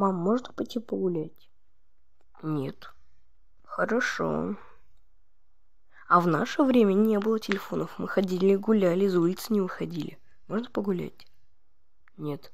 Мам, можно пойти погулять? Нет. Хорошо. А в наше время не было телефонов. Мы ходили и гуляли, из улиц не выходили. Можно погулять? Нет.